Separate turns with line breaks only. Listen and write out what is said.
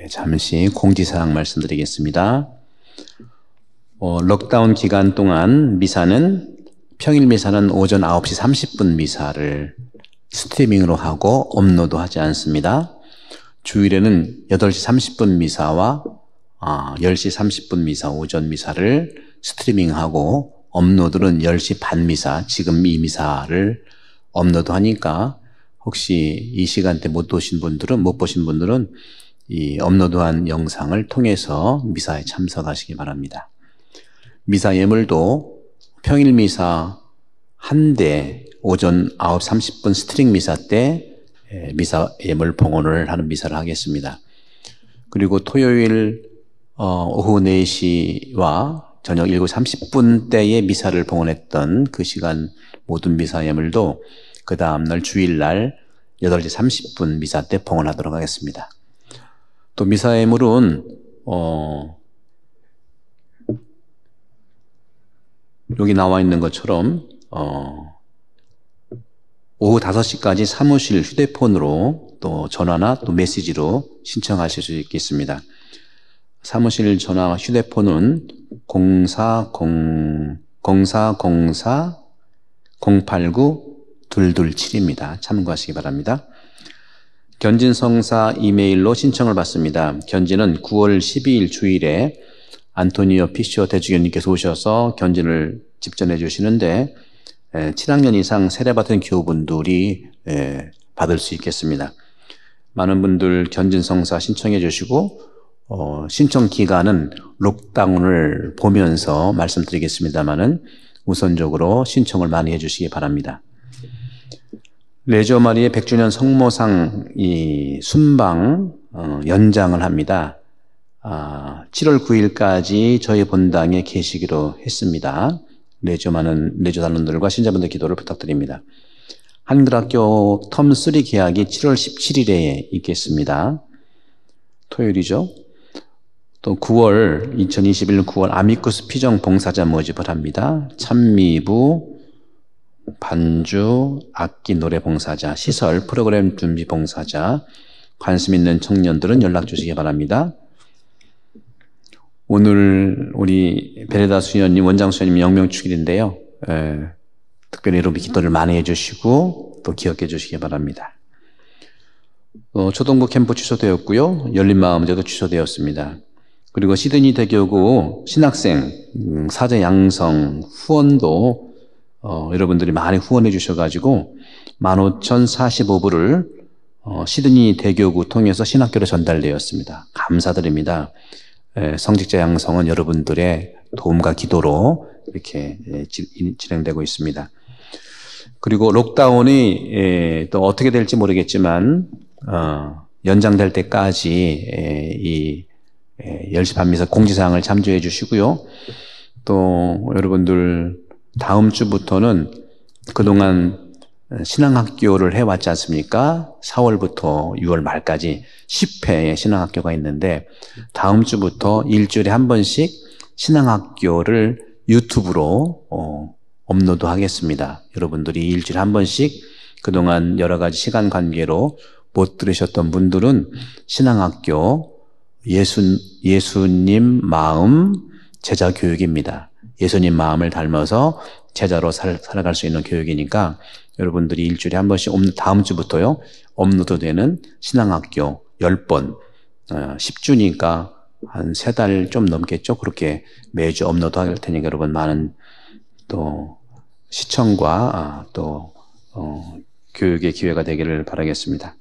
네, 잠시 공지사항 말씀드리겠습니다. 어, 럭다운 기간 동안 미사는 평일 미사는 오전 9시 30분 미사를 스트리밍으로 하고 업로드하지 않습니다. 주일에는 8시 30분 미사와 아, 10시 30분 미사, 오전 미사를 스트리밍하고 업로드는 10시 반 미사, 지금 이 미사를 업로드하니까 혹시 이 시간대 못 보신 분들은 못 보신 분들은 이 업로드한 영상을 통해서 미사에 참석하시기 바랍니다. 미사 예물도 평일 미사 한 대 오전 9시 30분 스트링 미사 때 예, 미사 예물 봉헌을 하는 미사를 하겠습니다. 그리고 토요일 어, 오후 4시와 저녁 7시 30분 때에 미사를 봉헌했던 그 시간 모든 미사 예물도 그 다음날 주일날 8시 30분 미사 때 봉헌하도록 하겠습니다. 또 미사예물은 어 여기 나와 있는 것처럼 어 오후 5시까지 사무실 휴대폰으로 또 전화나 또 메시지로 신청하실 수 있겠습니다. 사무실 전화 휴대폰은 0400 0404 089 227입니다. 참고하시기 바랍니다. 견진성사 이메일로 신청을 받습니다. 견진은 9월 12일 주일에 안토니오 피셔 대주교님께서 오셔서 견진을 집전해 주시는데 7학년 이상 세례받은 교우분들이 받을 수 있겠습니다. 많은 분들 견진성사 신청해 주시고 어, 신청 기간은 록다운을 보면서 말씀드리겠습니다만은 우선적으로 신청을 많이 해주시기 바랍니다. 레조 마리의 100주년 성모상 이 순방 어, 연장을 합니다. 7월 아, 9일까지 저희 본당에 계시기로 했습니다. 레조 많은 레조 단원들과 신자분들 기도를 부탁드립니다. 한글학교 텀3 계약이 7월 17일에 있겠습니다. 토요일이죠. 또 9월 2021년 9월 아미쿠스 피정 봉사자 모집을 합니다. 찬미부 반주, 악기 노래 봉사자, 시설 프로그램 준비 봉사자, 관심 있는 청년들은 연락 주시기 바랍니다. 오늘 우리 베레다 수연님, 원장 수연님 영명 축일인데요. 에, 특별히 로비 기도를 많이 해주시고 또 기억해 주시기 바랍니다. 어, 초등부 캠프 취소되었고요. 열린 마음제도 취소되었습니다. 그리고 시드니 대교구 신학생, 음, 사제 양성, 후원도 어, 여러분들이 많이 후원해 주셔가지고 1 5 0 4 5부를 어, 시드니 대교구 통해서 신학교로 전달되었습니다. 감사드립니다. 에, 예, 성직자 양성은 여러분들의 도움과 기도로 이렇게 에, 예, 지, 진행되고 있습니다. 그리고 록다운이 에, 예, 또 어떻게 될지 모르겠지만 어, 연장될 때까지 이0시 반미사 공지사항을 참조해 주시고요. 또 여러분들 다음 주부터는 그동안 신앙학교를 해왔지 않습니까? 4월부터 6월 말까지 10회의 신앙학교가 있는데 다음 주부터 일주일에 한 번씩 신앙학교를 유튜브로 어, 업로드 하겠습니다. 여러분들이 일주일에 한 번씩 그동안 여러 가지 시간 관계로 못 들으셨던 분들은 신앙학교 예수, 예수님 마음 제자 교육입니다. 예수님 마음을 닮아서 제자로 살, 살아갈 수 있는 교육이니까 여러분들이 일주일에 한 번씩 다음 주부터요. 업로드 되는 신앙학교 10번 10주니까 어, 한세 달 좀 넘겠죠. 그렇게 매주 업로드 할 테니까 여러분 많은 또 시청과 아, 또 어, 교육의 기회가 되기를 바라겠습니다.